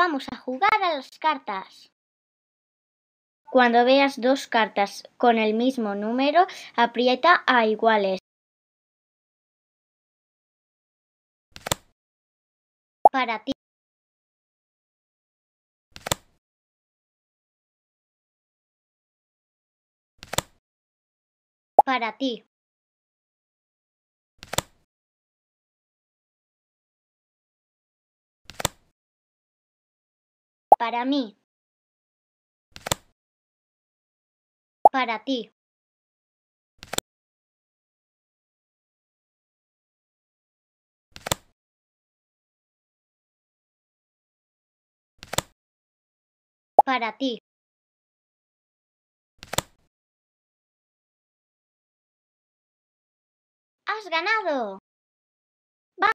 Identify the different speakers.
Speaker 1: Vamos a jugar a las cartas.
Speaker 2: Cuando veas dos cartas con el mismo número, aprieta a iguales.
Speaker 3: Para ti. Para ti. Para mí. Para ti. Para ti. ¡Has ganado!